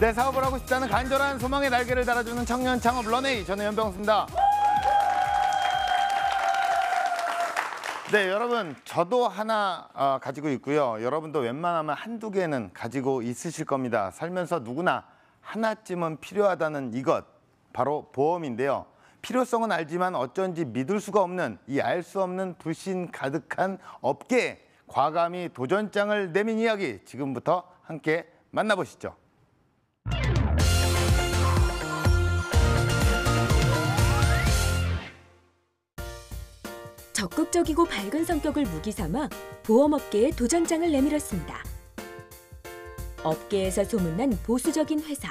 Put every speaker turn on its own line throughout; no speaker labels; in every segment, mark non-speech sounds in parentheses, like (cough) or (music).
내 사업을 하고 싶다는 간절한 소망의 날개를 달아주는 청년 창업 런웨이 저는 연병수입니다. 네, 여러분 저도 하나 어, 가지고 있고요. 여러분도 웬만하면 한두 개는 가지고 있으실 겁니다. 살면서 누구나 하나쯤은 필요하다는 이것 바로 보험인데요. 필요성은 알지만 어쩐지 믿을 수가 없는 이 알 수 없는 불신 가득한 업계 과감히 도전장을 내민 이야기 지금부터 함께 만나보시죠.
적극적이고 밝은 성격을 무기삼아 보험업계에 도전장을 내밀었습니다. 업계에서 소문난 보수적인 회사.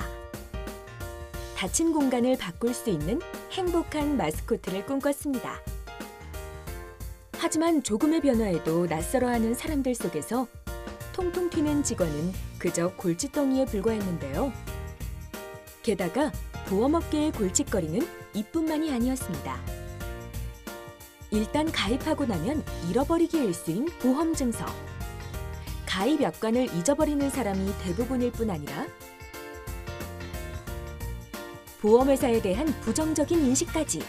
닫힌 공간을 바꿀 수 있는 행복한 마스코트를 꿈꿨습니다. 하지만 조금의 변화에도 낯설어하는 사람들 속에서 통통 튀는 직원은 그저 골칫덩이에 불과했는데요. 게다가 보험업계의 골칫거리는 이뿐만이 아니었습니다. 일단 가입하고 나면 잃어버리기 일쑤인 보험증서. 가입 약관을 잊어버리는 사람이 대부분일 뿐 아니라 보험회사에 대한 부정적인 인식까지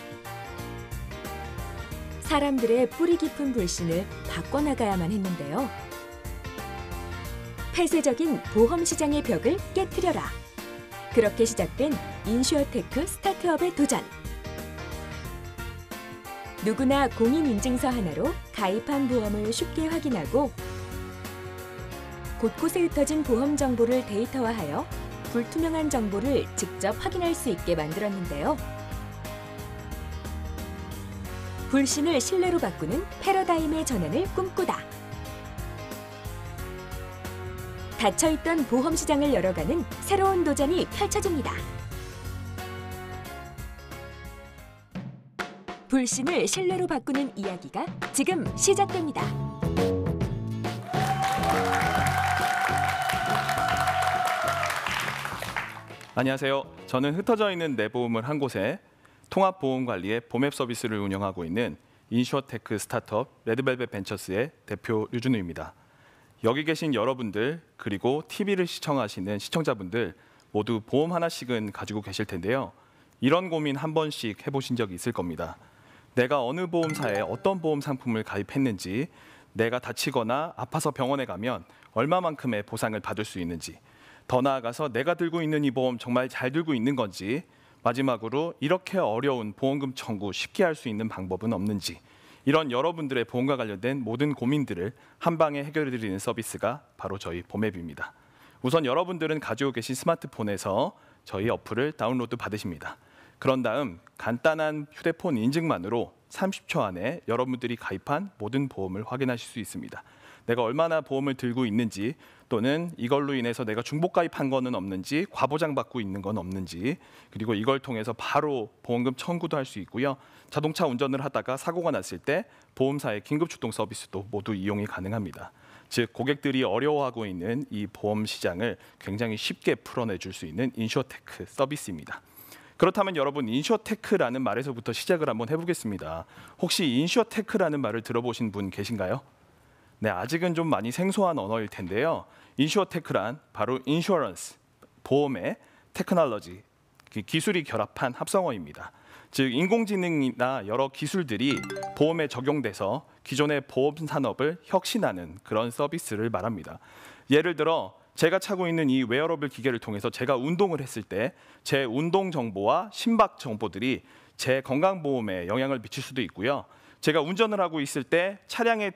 사람들의 뿌리 깊은 불신을 바꿔나가야만 했는데요. 폐쇄적인 보험 시장의 벽을 깨뜨려라. 그렇게 시작된 인슈어테크 스타트업의 도전. 누구나 공인인증서 하나로 가입한 보험을 쉽게 확인하고 곳곳에 흩어진 보험 정보를 데이터화하여 불투명한 정보를 직접 확인할 수 있게 만들었는데요. 불신을 신뢰로 바꾸는 패러다임의 전환을 꿈꾸다. 닫혀있던 보험시장을 열어가는 새로운 도전이 펼쳐집니다. 불신을 신뢰로 바꾸는 이야기가 지금 시작됩니다.
안녕하세요. 저는 흩어져 있는 내 보험을 한 곳에 통합 보험 관리의 보맵 서비스를 운영하고 있는 인슈어테크 스타트업 레드벨벳 벤처스의 대표 유준우입니다. 여기 계신 여러분들 그리고 TV를 시청하시는 시청자분들 모두 보험 하나씩은 가지고 계실 텐데요. 이런 고민 한 번씩 해보신 적이 있을 겁니다. 내가 어느 보험사에 어떤 보험 상품을 가입했는지, 내가 다치거나 아파서 병원에 가면 얼마만큼의 보상을 받을 수 있는지, 더 나아가서 내가 들고 있는 이 보험 정말 잘 들고 있는 건지, 마지막으로 이렇게 어려운 보험금 청구 쉽게 할 수 있는 방법은 없는지, 이런 여러분들의 보험과 관련된 모든 고민들을 한 방에 해결해 드리는 서비스가 바로 저희 보맵입니다. 우선 여러분들은 가지고 계신 스마트폰에서 저희 어플을 다운로드 받으십니다. 그런 다음 간단한 휴대폰 인증만으로 30초 안에 여러분들이 가입한 모든 보험을 확인하실 수 있습니다. 내가 얼마나 보험을 들고 있는지 또는 이걸로 인해서 내가 중복 가입한 거는 없는지 과보장 받고 있는 건 없는지 그리고 이걸 통해서 바로 보험금 청구도 할 수 있고요. 자동차 운전을 하다가 사고가 났을 때 보험사의 긴급 출동 서비스도 모두 이용이 가능합니다. 즉 고객들이 어려워하고 있는 이 보험 시장을 굉장히 쉽게 풀어내 줄 수 있는 인슈어테크 서비스입니다. 그렇다면 여러분 인슈어테크라는 말에서부터 시작을 한번 해보겠습니다. 혹시 인슈어테크라는 말을 들어보신 분 계신가요? 네, 아직은 좀 많이 생소한 언어일 텐데요. 인슈어테크란 바로 인슈어런스, 보험의 테크놀로지, 기술이 결합한 합성어입니다. 즉 인공지능이나 여러 기술들이 보험에 적용돼서 기존의 보험 산업을 혁신하는 그런 서비스를 말합니다. 예를 들어 제가 차고 있는 이 웨어러블 기계를 통해서 제가 운동을 했을 때 제 운동 정보와 심박 정보들이 제 건강보험에 영향을 미칠 수도 있고요. 제가 운전을 하고 있을 때 차량에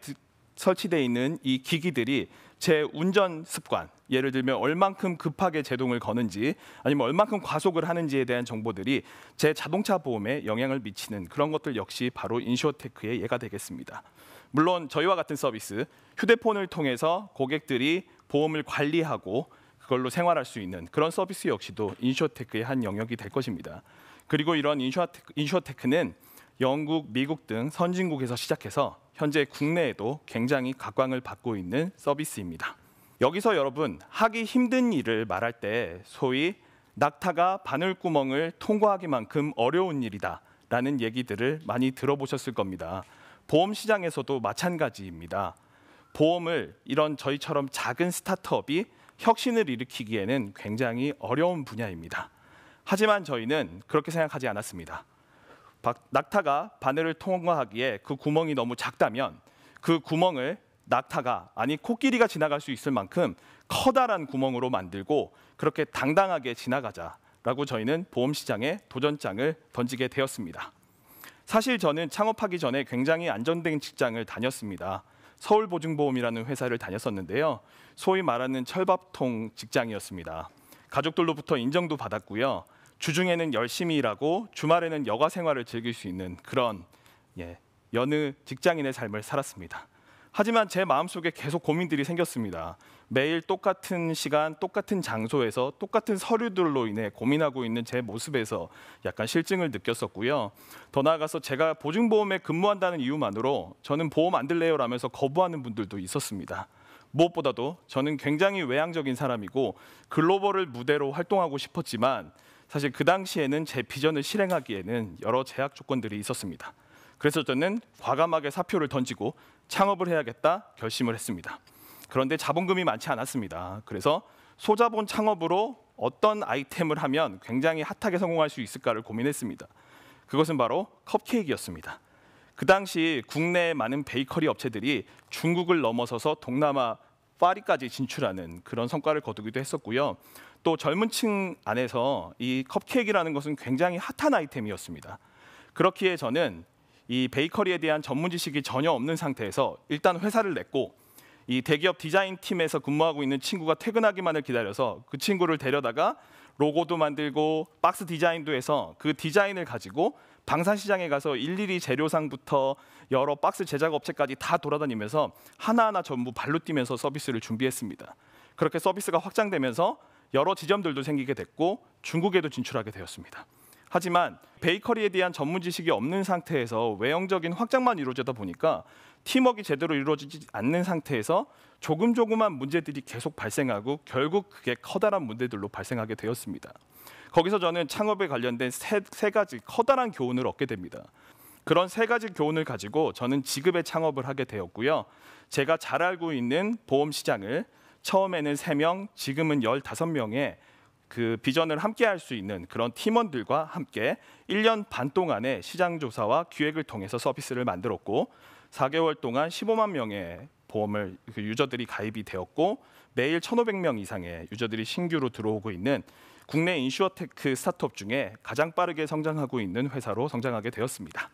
설치되어 있는 이 기기들이 제 운전 습관, 예를 들면 얼만큼 급하게 제동을 거는지 아니면 얼만큼 과속을 하는지에 대한 정보들이 제 자동차 보험에 영향을 미치는 그런 것들 역시 바로 인쇼테크의 예가 되겠습니다. 물론 저희와 같은 서비스, 휴대폰을 통해서 고객들이 보험을 관리하고 그걸로 생활할 수 있는 그런 서비스 역시도 인슈테크의한 영역이 될 것입니다. 그리고 이런 인슈테크인슈테크는 영국, 미국 등 선진국에서 시작해서 현재 국내에도 굉장히 각광을 받고 있는 서비스입니다. 여기서 여러분 하기 힘든 일을 말할 때 소위 낙타가 바늘구멍을 통과하기만큼 어려운 일이다 라는 얘기들을 많이 들어보셨을 겁니다. 보험 시장에서도 마찬가지입니다. 보험을 이런 저희처럼 작은 스타트업이 혁신을 일으키기에는 굉장히 어려운 분야입니다. 하지만 저희는 그렇게 생각하지 않았습니다. 낙타가 바늘을 통과하기에 그 구멍이 너무 작다면 그 구멍을 낙타가 아니 코끼리가 지나갈 수 있을 만큼 커다란 구멍으로 만들고 그렇게 당당하게 지나가자라고 저희는 보험 시장에 도전장을 던지게 되었습니다. 사실 저는 창업하기 전에 굉장히 안정된 직장을 다녔습니다. 서울보증보험이라는 회사를 다녔었는데요. 소위 말하는 철밥통 직장이었습니다. 가족들로부터 인정도 받았고요. 주중에는 열심히 일하고 주말에는 여가 생활을 즐길 수 있는 그런 예, 여느 직장인의 삶을 살았습니다. 하지만 제 마음속에 계속 고민들이 생겼습니다. 매일 똑같은 시간, 똑같은 장소에서 똑같은 서류들로 인해 고민하고 있는 제 모습에서 약간 실증을 느꼈었고요. 더 나아가서 제가 보증보험에 근무한다는 이유만으로 저는 보험 안 들래요 라면서 거부하는 분들도 있었습니다. 무엇보다도 저는 굉장히 외향적인 사람이고 글로벌을 무대로 활동하고 싶었지만 사실 그 당시에는 제 비전을 실행하기에는 여러 제약 조건들이 있었습니다. 그래서 저는 과감하게 사표를 던지고 창업을 해야겠다 결심을 했습니다. 그런데 자본금이 많지 않았습니다. 그래서 소자본 창업으로 어떤 아이템을 하면 굉장히 핫하게 성공할 수 있을까를 고민했습니다. 그것은 바로 컵케이크였습니다. 그 당시 국내의 많은 베이커리 업체들이 중국을 넘어서서 동남아 파리까지 진출하는 그런 성과를 거두기도 했었고요. 또 젊은 층 안에서 이 컵케이크라는 것은 굉장히 핫한 아이템이었습니다. 그렇기에 저는 이 베이커리에 대한 전문 지식이 전혀 없는 상태에서 일단 회사를 냈고 이 대기업 디자인 팀에서 근무하고 있는 친구가 퇴근하기만을 기다려서 그 친구를 데려다가 로고도 만들고 박스 디자인도 해서 그 디자인을 가지고 방산시장에 가서 일일이 재료상부터 여러 박스 제작 업체까지 다 돌아다니면서 하나하나 전부 발로 뛰면서 서비스를 준비했습니다. 그렇게 서비스가 확장되면서 여러 지점들도 생기게 됐고 중국에도 진출하게 되었습니다. 하지만 베이커리에 대한 전문 지식이 없는 상태에서 외형적인 확장만 이루어지다 보니까 팀웍이 제대로 이루어지지 않는 상태에서 조금 조금만 문제들이 계속 발생하고 결국 그게 커다란 문제들로 발생하게 되었습니다. 거기서 저는 창업에 관련된 세, 세 가지 커다란 교훈을 얻게 됩니다. 그런 세 가지 교훈을 가지고 저는 지급의 창업을 하게 되었고요. 제가 잘 알고 있는 보험 시장을 처음에는 3명 지금은 1 5 명의그 비전을 함께 할 수 있는 그런 팀원들과 함께 1년반 동안의 시장 조사와 기획을 통해서 서비스를 만들었고 4개월 동안 15만 명의 보험을 그 유저들이 가입이 되었고 매일 1,500명 이상의 유저들이 신규로 들어오고 있는 국내 인슈어테크 그 스타트업 중에 가장 빠르게 성장하고 있는 회사로 성장하게 되었습니다.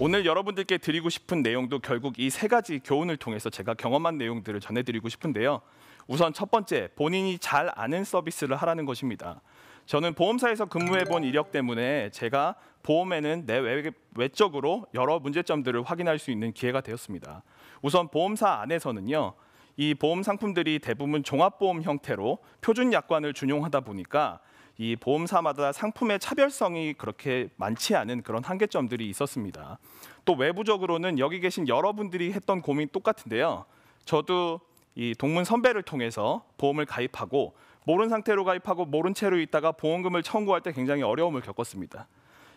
오늘 여러분들께 드리고 싶은 내용도 결국 이 세 가지 교훈을 통해서 제가 경험한 내용들을 전해드리고 싶은데요. 우선 첫 번째, 본인이 잘 아는 서비스를 하라는 것입니다. 저는 보험사에서 근무해 본 이력 때문에 제가 보험에는 내 외, 적으로 여러 문제점들을 확인할 수 있는 기회가 되었습니다. 우선 보험사 안에서는요. 이 보험 상품들이 대부분 종합보험 형태로 표준 약관을 준용하다 보니까 이 보험사마다 상품의 차별성이 그렇게 많지 않은 그런 한계점들이 있었습니다. 또 외부적으로는 여기 계신 여러분들이 했던 고민 똑같은데요. 저도 이 동문 선배를 통해서 보험을 가입하고 모른 상태로 가입하고 모른 채로 있다가 보험금을 청구할 때 굉장히 어려움을 겪었습니다.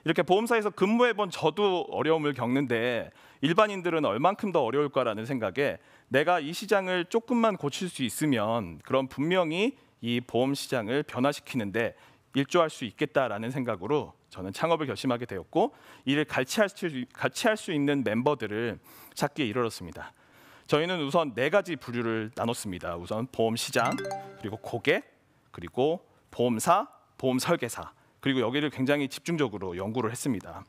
이렇게 보험사에서 근무해 본 저도 어려움을 겪는데 일반인들은 얼만큼 더 어려울까라는 생각에 내가 이 시장을 조금만 고칠 수 있으면 그럼 분명히 이 보험 시장을 변화시키는데 일조할 수 있겠다라는 생각으로 저는 창업을 결심하게 되었고 이를 같이 할 수 있는 멤버들을 찾기에 이르렀습니다. 저희는 우선 네 가지 분류를 나눴습니다. 우선 보험 시장, 그리고 고객, 그리고 보험사, 보험 설계사. 그리고 여기를 굉장히 집중적으로 연구를 했습니다.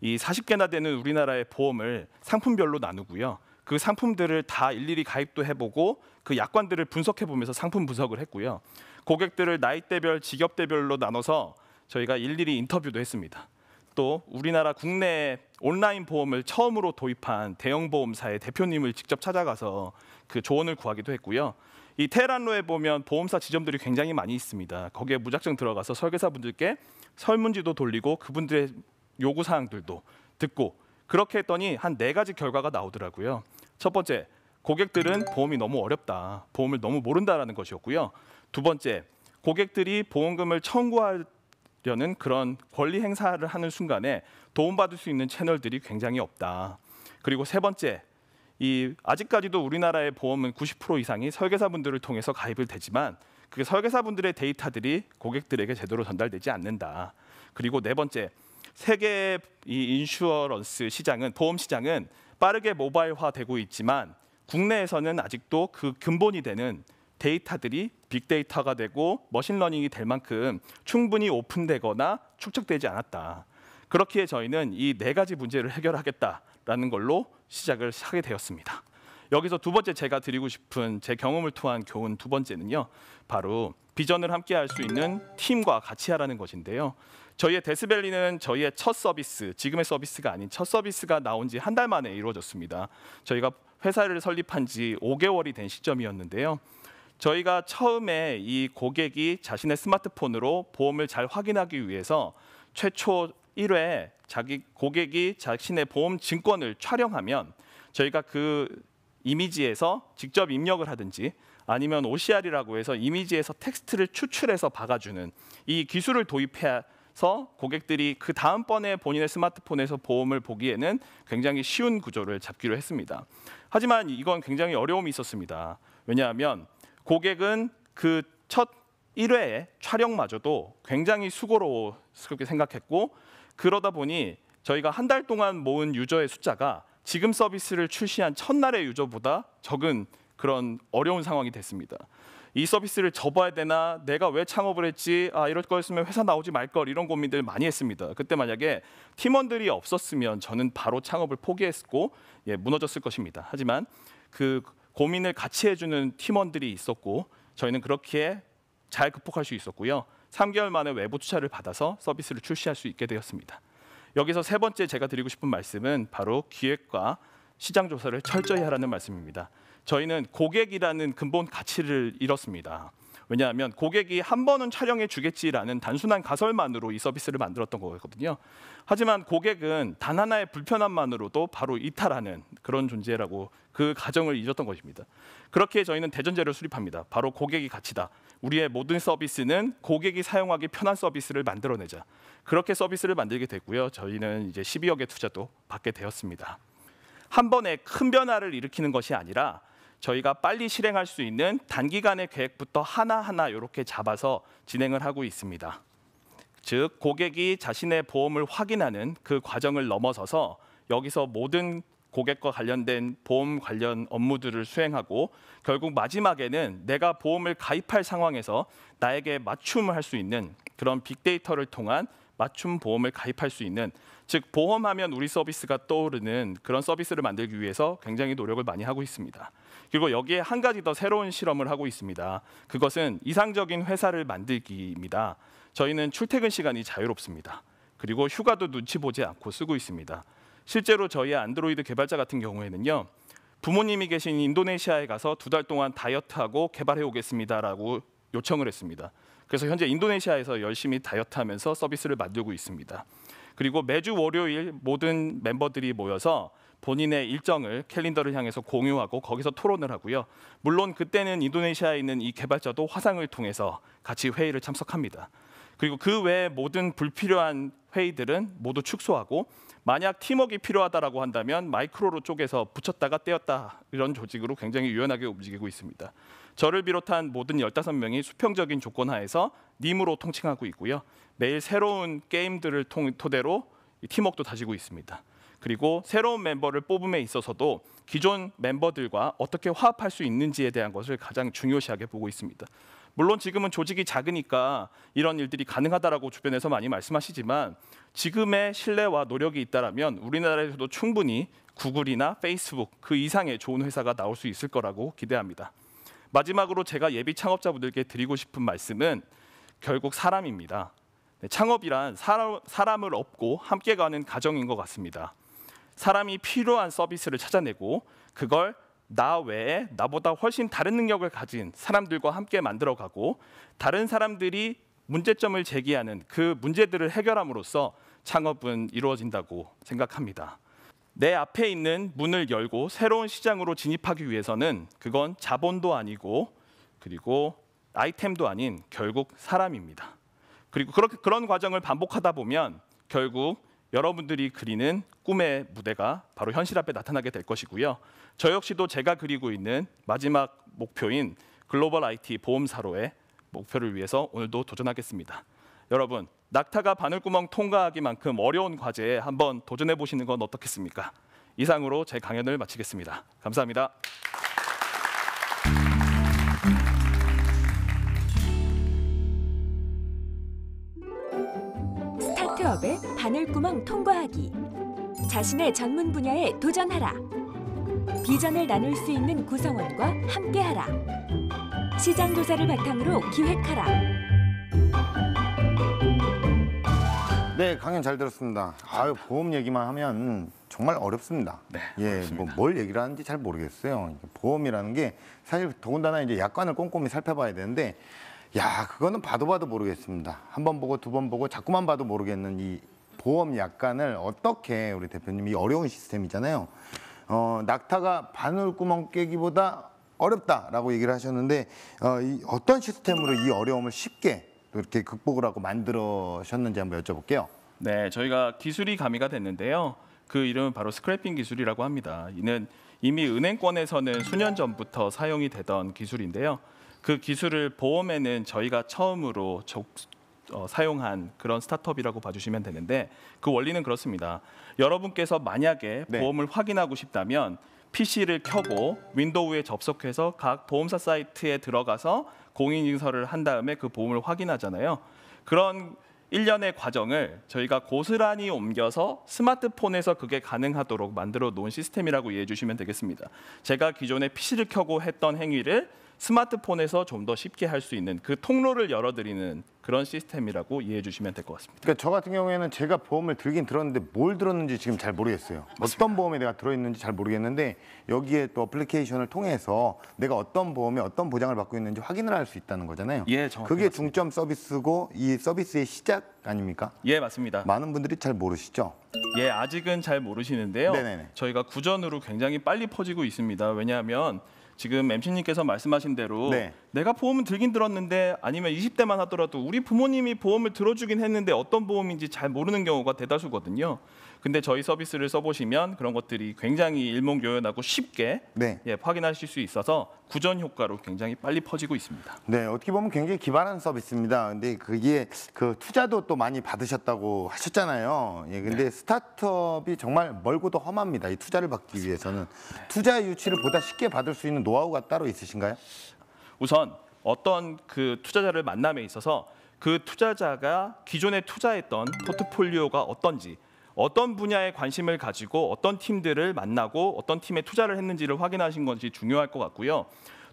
이 40개나 되는 우리나라의 보험을 상품별로 나누고요. 그 상품들을 다 일일이 가입도 해보고 그 약관들을 분석해 보면서 상품 분석을 했고요. 고객들을 나이대별, 직업대별로 나눠서 저희가 일일이 인터뷰도 했습니다. 또 우리나라 국내 온라인 보험을 처음으로 도입한 대형 보험사의 대표님을 직접 찾아가서 그 조언을 구하기도 했고요. 이 테란로에 보면 보험사 지점들이 굉장히 많이 있습니다. 거기에 무작정 들어가서 설계사분들께 설문지도 돌리고 그분들의 요구 사항들도 듣고 그렇게 했더니 한 네 가지 결과가 나오더라고요. 첫 번째, 고객들은 보험이 너무 어렵다. 보험을 너무 모른다라는 것이었고요. 두 번째, 고객들이 보험금을 청구하려는 그런 권리 행사를 하는 순간에 도움받을 수 있는 채널들이 굉장히 없다. 그리고 세 번째, 이 아직까지도 우리나라의 보험은 90% 이상이 설계사분들을 통해서 가입을 되지만 그게 설계사분들의 데이터들이 고객들에게 제대로 전달되지 않는다. 그리고 네 번째, 세계 이 인슈어런스 시장은 보험 시장은 빠르게 모바일화되고 있지만 국내에서는 아직도 그 근본이 되는 데이터들이 빅데이터가 되고 머신러닝이 될 만큼 충분히 오픈되거나 축적되지 않았다. 그렇기에 저희는 이 네 가지 문제를 해결하겠다라는 걸로 시작을 하게 되었습니다. 여기서 두 번째 제가 드리고 싶은 제 경험을 통한 교훈 두 번째는요. 바로 비전을 함께 할 수 있는 팀과 같이 하라는 것인데요. 저희의 데스밸리는 저희의 첫 서비스, 지금의 서비스가 아닌 첫 서비스가 나온 지 한 달 만에 이루어졌습니다. 저희가 회사를 설립한 지 5개월이 된 시점이었는데요. 저희가 처음에 이 고객이 자신의 스마트폰으로 보험을 잘 확인하기 위해서 최초 1회 자기 고객이 자신의 보험 증권을 촬영하면 저희가 그 이미지에서 직접 입력을 하든지 아니면 OCR이라고 해서 이미지에서 텍스트를 추출해서 박아주는 이 기술을 도입해서 고객들이 그 다음번에 본인의 스마트폰에서 보험을 보기에는 굉장히 쉬운 구조를 잡기로 했습니다. 하지만 이건 굉장히 어려움이 있었습니다. 왜냐하면 고객은 그 첫1회 촬영마저도 굉장히 수고로스럽게 생각했고 그러다 보니 저희가 한 달 동안 모은 유저의 숫자가 지금 서비스를 출시한 첫날의 유저보다 적은 그런 어려운 상황이 됐습니다. 이 서비스를 접어야 되나 내가 왜 창업을 했지 아 이럴 거였으면 회사 나오지 말걸 이런 고민들 많이 했습니다 그때 만약에 팀원들이 없었으면 저는 바로 창업을 포기했고 예 무너졌을 것입니다 하지만 그 고민을 같이 해주는 팀원들이 있었고 저희는 그렇게 잘 극복할 수 있었고요 3개월 만에 외부 투자를 받아서 서비스를 출시할 수 있게 되었습니다 여기서 세 번째 제가 드리고 싶은 말씀은 바로 기획과 시장 조사를 철저히 하라는 말씀입니다. 저희는 고객이라는 근본 가치를 잃었습니다. 왜냐하면 고객이 한 번은 촬영해 주겠지라는 단순한 가설만으로 이 서비스를 만들었던 거거든요. 하지만 고객은 단 하나의 불편함만으로도 바로 이탈하는 그런 존재라고 그 가정을 잊었던 것입니다. 그렇게 저희는 대전제를 수립합니다. 바로 고객이 가치다. 우리의 모든 서비스는 고객이 사용하기 편한 서비스를 만들어내자. 그렇게 서비스를 만들게 됐고요. 저희는 이제 12억의 투자도 받게 되었습니다. 한 번에 큰 변화를 일으키는 것이 아니라 저희가 빨리 실행할 수 있는 단기간의 계획부터 하나하나 이렇게 잡아서 진행을 하고 있습니다. 즉 고객이 자신의 보험을 확인하는 그 과정을 넘어서서 여기서 모든 고객과 관련된 보험 관련 업무들을 수행하고 결국 마지막에는 내가 보험을 가입할 상황에서 나에게 맞춤을 할 수 있는 그런 빅데이터를 통한 맞춤 보험을 가입할 수 있는 즉 보험하면 우리 서비스가 떠오르는 그런 서비스를 만들기 위해서 굉장히 노력을 많이 하고 있습니다. 그리고 여기에 한 가지 더 새로운 실험을 하고 있습니다. 그것은 이상적인 회사를 만들기입니다. 저희는 출퇴근 시간이 자유롭습니다. 그리고 휴가도 눈치 보지 않고 쓰고 있습니다. 실제로 저희 안드로이드 개발자 같은 경우에는요. 부모님이 계신 인도네시아에 가서 두 달 동안 다이어트하고 개발해 오겠습니다라고 요청을 했습니다. 그래서 현재 인도네시아에서 열심히 다이어트하면서 서비스를 만들고 있습니다. 그리고 매주 월요일 모든 멤버들이 모여서 본인의 일정을 캘린더를 향해서 공유하고 거기서 토론을 하고요. 물론 그때는 인도네시아에 있는 이 개발자도 화상을 통해서 같이 회의를 참석합니다. 그리고 그 외에 모든 불필요한 회의들은 모두 축소하고 만약 팀웍이 필요하다라고 한다면 마이크로로 쪼개서 붙였다가 떼었다 이런 조직으로 굉장히 유연하게 움직이고 있습니다. 저를 비롯한 모든 15명이 수평적인 조건 하에서 님으로 통칭하고 있고요. 매일 새로운 게임들을 통, 토대로 팀웍도 다지고 있습니다. 그리고 새로운 멤버를 뽑음에 있어서도 기존 멤버들과 어떻게 화합할 수 있는지에 대한 것을 가장 중요시하게 보고 있습니다. 물론 지금은 조직이 작으니까 이런 일들이 가능하다라고 주변에서 많이 말씀하시지만 지금의 신뢰와 노력이 있다라면 우리나라에서도 충분히 구글이나 페이스북 그 이상의 좋은 회사가 나올 수 있을 거라고 기대합니다. 마지막으로 제가 예비 창업자분들께 드리고 싶은 말씀은 결국 사람입니다. 네, 창업이란 사람, 을 업고 함께 가는 가정인 것 같습니다. 사람이 필요한 서비스를 찾아내고 그걸 나 외에 나보다 훨씬 다른 능력을 가진 사람들과 함께 만들어가고 다른 사람들이 문제점을 제기하는 그 문제들을 해결함으로써 창업은 이루어진다고 생각합니다. 내 앞에 있는 문을 열고 새로운 시장으로 진입하기 위해서는 그건 자본도 아니고 그리고 아이템도 아닌 결국 사람입니다. 그리고 그렇게 그런 과정을 반복하다 보면 결국 여러분들이 그리는 꿈의 무대가 바로 현실 앞에 나타나게 될 것이고요. 저 역시도 제가 그리고 있는 마지막 목표인 글로벌 IT 보험사로의 목표를 위해서 오늘도 도전하겠습니다. 여러분, 낙타가 바늘구멍 통과하기만큼 어려운 과제에 한번 도전해 보시는 건 어떻겠습니까? 이상으로 제 강연을 마치겠습니다. 감사합니다.
사업에 바늘구멍 통과하기 자신의 전문 분야에 도전하라 비전을 나눌 수 있는 구성원과 함께하라 시장 조사를 바탕으로 기획하라
네, 강연 잘 들었습니다. 아유, 보험 얘기만 하면 정말 어렵습니다. 네, 예, 뭐 뭘 얘기를 하는지 잘 모르겠어요. 보험이라는 게 사실 더군다나 이제 약관을 꼼꼼히 살펴봐야 되는데 야 그거는 봐도 봐도 모르겠습니다. 한 번 보고 두 번 보고 자꾸만 봐도 모르겠는 이 보험 약관을 어떻게 우리 대표님이 어려운 시스템이잖아요. 어, 낙타가 바늘구멍 깨기보다 어렵다라고 얘기를 하셨는데 어, 이 어떤 시스템으로 이 어려움을 쉽게 이렇게 극복을 하고
만들어셨는지 한번 여쭤볼게요. 네, 저희가 기술이 가미가 됐는데요. 그 이름은 바로 스크래핑 기술이라고 합니다. 이는 이미 은행권에서는 수년 전부터 사용이 되던 기술인데요. 그 기술을 보험에는 저희가 처음으로 적, 어, 사용한 그런 스타트업이라고 봐주시면 되는데 그 원리는 그렇습니다. 여러분께서 만약에 네. 보험을 확인하고 싶다면 PC를 켜고 윈도우에 접속해서 각 보험사 사이트에 들어가서 공인인서를 한 다음에 그 보험을 확인하잖아요. 그런 일련의 과정을 저희가 고스란히 옮겨서 스마트폰에서 그게 가능하도록 만들어 놓은 시스템이라고 이해해 주시면 되겠습니다. 제가 기존에 PC를 켜고 했던 행위를 스마트폰에서 좀 더 쉽게 할 수 있는 그 통로를 열어드리는 그런 시스템이라고 이해해 주시면 될 것 같습니다.
그러니까 저 같은 경우에는 제가 보험을 들긴 들었는데 뭘 들었는지 지금 잘 모르겠어요. 맞습니다. 어떤 보험에 내가 들어있는지 잘 모르겠는데 여기에 또 어플리케이션을 통해서 내가 어떤 보험에 어떤 보장을 받고 있는지 확인을 할 수 있다는 거잖아요. 예, 정확히 그게 맞습니다. 중점 서비스고 이 서비스의 시작 아닙니까? 예, 맞습니다. 많은 분들이 잘 모르시죠?
예, 아직은 잘 모르시는데요. 네네네. 저희가 구전으로 굉장히 빨리 퍼지고 있습니다. 왜냐하면 지금 MC님께서 말씀하신 대로 네. 내가 보험을 들긴 들었는데 아니면 20대만 하더라도 우리 부모님이 보험을 들어주긴 했는데 어떤 보험인지 잘 모르는 경우가 대다수거든요. 근데 저희 서비스를 써보시면 그런 것들이 굉장히 일목요연하고 쉽게 네. 예, 확인하실 수 있어서 구전 효과로 굉장히 빨리 퍼지고 있습니다.
네, 어떻게 보면 굉장히 기발한 서비스입니다. 근데 그게 그 투자도 또 많이 받으셨다고 하셨잖아요. 예, 근데 네. 스타트업이 정말 멀고도 험합니다. 이 투자를 받기 위해서는 네. 투자 유치를 보다 쉽게 받을 수 있는 노하우가 따로
있으신가요? 우선 어떤 그 투자자를 만남에 있어서 그 투자자가 기존에 투자했던 포트폴리오가 어떤지 어떤 분야에 관심을 가지고 어떤 팀들을 만나고 어떤 팀에 투자를 했는지를 확인하신 것이 중요할 것 같고요.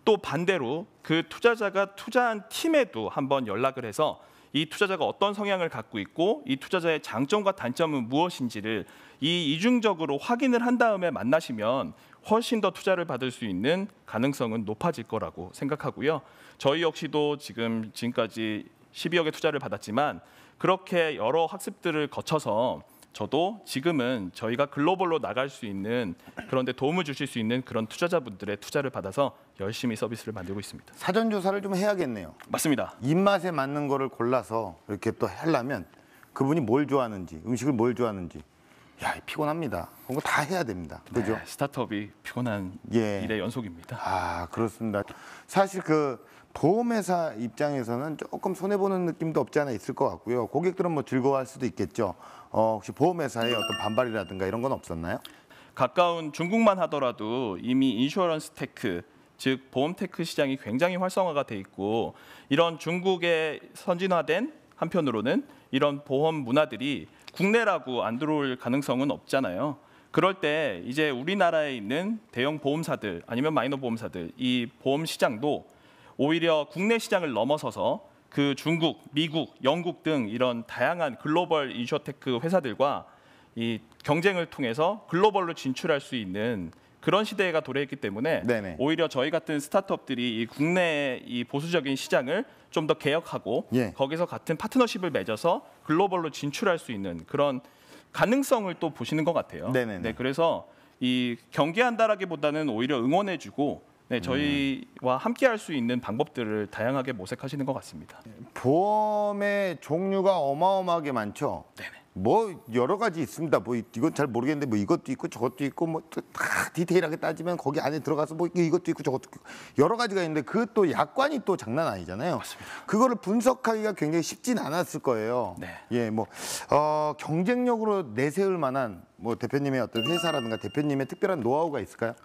또 반대로 그 투자자가 투자한 팀에도 한번 연락을 해서 이 투자자가 어떤 성향을 갖고 있고 이 투자자의 장점과 단점은 무엇인지를 이 이중적으로 확인을 한 다음에 만나시면 훨씬 더 투자를 받을 수 있는 가능성은 높아질 거라고 생각하고요. 저희 역시도 지금 지금까지 12억의 투자를 받았지만 그렇게 여러 학습들을 거쳐서 저도 지금은 저희가 글로벌로 나갈 수 있는 그런데 도움을 주실 수 있는 그런 투자자분들의 투자를 받아서 열심히 서비스를 만들고 있습니다. 사전 조사를 좀 해야겠네요. 맞습니다. 입맛에 맞는 거를 골라서
이렇게 또 하려면 그분이 뭘 좋아하는지 음식을 뭘 좋아하는지 야 피곤합니다. 그런 거다 해야 됩니다. 네, 그죠? 네,
스타트업이 피곤한 예. 일의 연속입니다. 아
그렇습니다. 사실 그 보험회사 입장에서는 조금 손해보는 느낌도 없지 않아 있을 것 같고요. 고객들은 뭐 즐거워할 수도 있겠죠. 어, 혹시 보험회사의 어떤 반발이라든가 이런 건
없었나요? 가까운 중국만 하더라도 이미 인슈어런스 테크 즉 보험 테크 시장이 굉장히 활성화가 돼 있고 이런 중국에 선진화된 한편으로는 이런 보험 문화들이 국내라고 안 들어올 가능성은 없잖아요. 그럴 때 이제 우리나라에 있는 대형 보험사들 아니면 마이너 보험사들 이 보험 시장도 오히려 국내 시장을 넘어서서 그 중국, 미국, 영국 등 이런 다양한 글로벌 인슈테크 회사들과 이 경쟁을 통해서 글로벌로 진출할 수 있는 그런 시대가 도래했기 때문에 네네. 오히려 저희 같은 스타트업들이 이 국내 이 보수적인 시장을 좀 더 개혁하고 예. 거기서 같은 파트너십을 맺어서 글로벌로 진출할 수 있는 그런 가능성을 또 보시는 것 같아요. 네네네. 네, 그래서 이 경계한다라기보다는 오히려 응원해주고 네, 음. 저희와 함께 할 수 있는 방법들을 다양하게 모색하시는 것 같습니다. 네,
보험의 종류가 어마어마하게 많죠. 네네. 뭐 여러 가지 있습니다. 뭐 이건 잘 모르겠는데 뭐 이것도 있고 저것도 있고 뭐 다 디테일하게 따지면 거기 안에 들어가서 뭐 이것도 있고 저것도 있고 여러 가지가 있는데 그또 약관이 또 장난 아니잖아요. 맞습니다. 그거를 분석하기가 굉장히 쉽진 않았을 거예요. 네. 예, 뭐 어, 경쟁력으로 내세울 만한 뭐 대표님의 어떤 회사라든가 대표님의 특별한 노하우가 있을까요?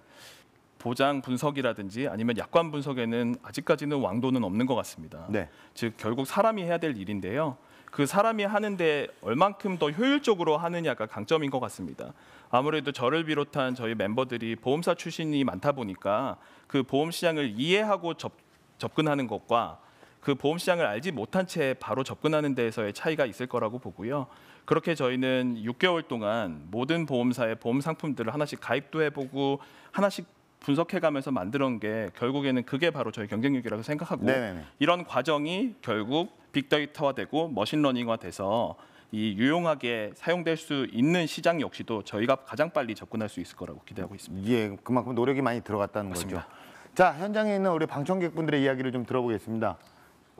보장 분석이라든지 아니면 약관 분석에는 아직까지는 왕도는 없는 것 같습니다. 네. 즉 결국 사람이 해야 될 일인데요. 그 사람이 하는데 얼만큼 더 효율적으로 하느냐가 강점인 것 같습니다. 아무래도 저를 비롯한 저희 멤버들이 보험사 출신이 많다 보니까 그 보험 시장을 이해하고 접, 접근하는 것과 그 보험 시장을 알지 못한 채 바로 접근하는 데에서의 차이가 있을 거라고 보고요. 그렇게 저희는 6개월 동안 모든 보험사의 보험 상품들을 하나씩 가입도 해보고 하나씩 분석해가면서 만들어게 결국에는 그게 바로 저희 경쟁력이라고 생각하고 네네네. 이런 과정이 결국 빅데이터화되고 머신러닝화돼서 이 유용하게 사용될 수 있는 시장 역시도 저희가 가장 빨리 접근할 수 있을 거라고 기대하고 있습니다. 예,
그만큼 노력이 많이 들어갔다는 맞습니다.
거죠. 자, 현장에
있는 우리 방청객분들의 이야기를 좀 들어보겠습니다.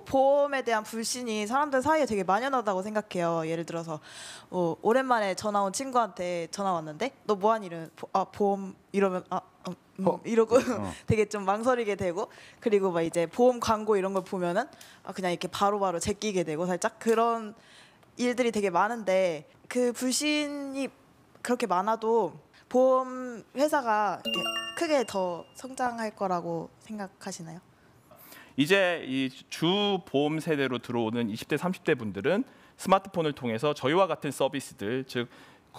보험에 대한 불신이 사람들 사이에
되게 만연하다고 생각해요. 예를 들어서 어, 오랜만에 전화 온 친구한테 전화 왔는데 너 뭐한 일은 아 보험 이러면 아 어, 음, 어? 이러고 네, 어. (laughs) 되게 좀 망설이게 되고 그리고 막 이제 보험 광고 이런 걸 보면은 아, 그냥 이렇게 바로바로 제끼게 되고 살짝 그런 일들이 되게 많은데 그 불신이 그렇게 많아도 보험 회사가 크게 더 성장할 거라고 생각하시나요?
이제 이주 보험 세대로 들어오는 20대 30대 분들은 스마트폰을 통해서 저희와 같은 서비스들 즉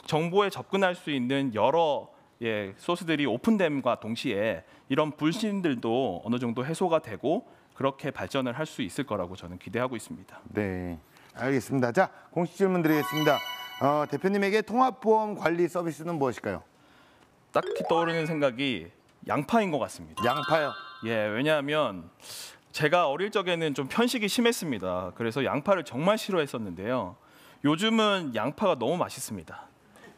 정보에 접근할 수 있는 여러 예, 소스들이 오픈됨과 동시에 이런 불신들도 어느 정도 해소가 되고 그렇게 발전을 할 수 있을 거라고 저는 기대하고 있습니다.
네, 알겠습니다. 자, 공식 질문 드리겠습니다. 어, 대표님에게 통합보험 관리 서비스는
무엇일까요? 딱히 떠오르는 생각이 양파인 것 같습니다. 양파요? 예, 왜냐하면 제가 어릴 적에는 좀 편식이 심했습니다. 그래서 양파를 정말 싫어했었는데요. 요즘은 양파가 너무 맛있습니다.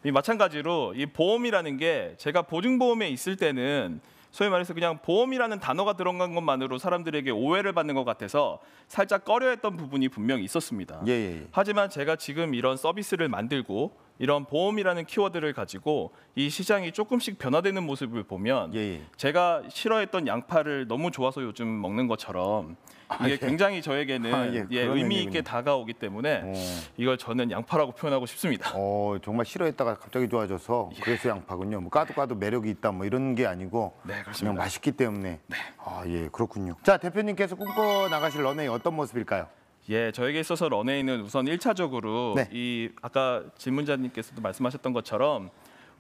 이 마찬가지로 이 보험이라는 게 제가 보증보험에 있을 때는 소위 말해서 그냥 보험이라는 단어가 들어간 것만으로 사람들에게 오해를 받는 것 같아서 살짝 꺼려했던 부분이 분명히 있었습니다. 예, 예, 예. 하지만 제가 지금 이런 서비스를 만들고 이런 보험이라는 키워드를 가지고 이 시장이 조금씩 변화되는 모습을 보면 예, 예. 제가 싫어했던 양파를 너무 좋아서 요즘 먹는 것처럼 이게 아, 예. 굉장히 저에게는 아, 예. 예, 의미 있게 다가오기 때문에 오. 어.
이걸 저는 양파라고 표현하고 싶습니다. 어, 정말 싫어했다가 갑자기 좋아져서 예. 그래서 양파군요. 뭐 까도 까도 매력이 있다 뭐 이런 게 아니고 네, 그냥 맛있기 때문에. 네. 아, 예, 그렇군요. 자, 대표님께서 꿈꿔 나가실 런웨이 어떤 모습일까요?
예, 저에게 있어서 런웨이는 우선 1차적으로 네. 이 아까 질문자님께서도 말씀하셨던 것처럼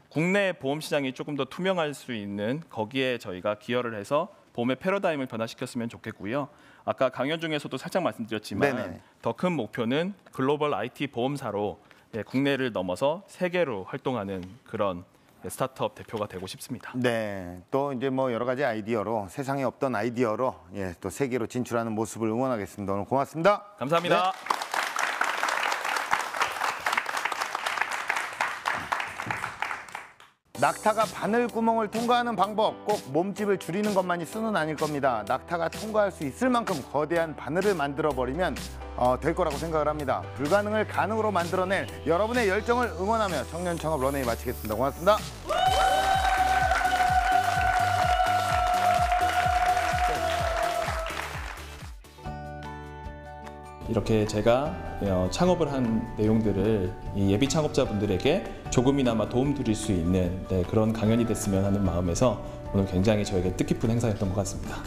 국내 보험 시장이 조금 더 투명할 수 있는 거기에 저희가 기여를 해서 보험의 패러다임을 변화시켰으면 좋겠고요. 아까 강연 중에서도 살짝 말씀드렸지만 네, 네, 네. 더큰 목표는 글로벌 IT 보험사로 예, 국내를 넘어서 세계로 활동하는 그런 네, 스타트업 대표가 되고 싶습니다.
네, 또 이제 뭐 여러 가지 아이디어로 세상에 없던 아이디어로 예, 또 세계로 진출하는 모습을 응원하겠습니다. 오늘 고맙습니다.
감사합니다. 네.
낙타가 바늘 구멍을 통과하는 방법 꼭 몸집을 줄이는 것만이 수는 아닐 겁니다. 낙타가 통과할 수 있을 만큼 거대한 바늘을 만들어버리면 어, 될 거라고 생각을 합니다. 불가능을 가능으로 만들어낼 여러분의 열정을 응원하며 청년 창업 런웨이 마치겠습니다. 고맙습니다.
이렇게 제가 어, 창업을 한 내용들을 예비 창업자분들에게 조금이나마 도움 드릴 수 있는 네, 그런 강연이 됐으면 하는 마음에서 오늘 굉장히 저에게 뜻깊은 행사였던 것 같습니다.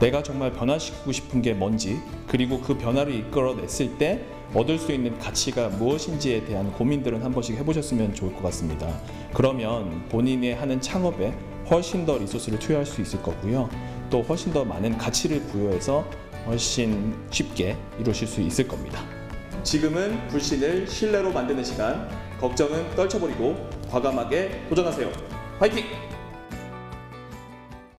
내가 정말 변화시키고 싶은 게 뭔지 그리고 그 변화를 이끌어냈을 때 얻을 수 있는 가치가 무엇인지에 대한 고민들은 한 번씩 해보셨으면 좋을 것 같습니다. 그러면 본인이 하는 창업에 훨씬 더 리소스를 투여할 수 있을 거고요. 또 훨씬 더 많은 가치를 부여해서 훨씬 쉽게 이루실 수 있을 겁니다. 지금은 불신을 신뢰로 만드는 시간, 걱정은 떨쳐버리고 과감하게 도전하세요. 화이팅!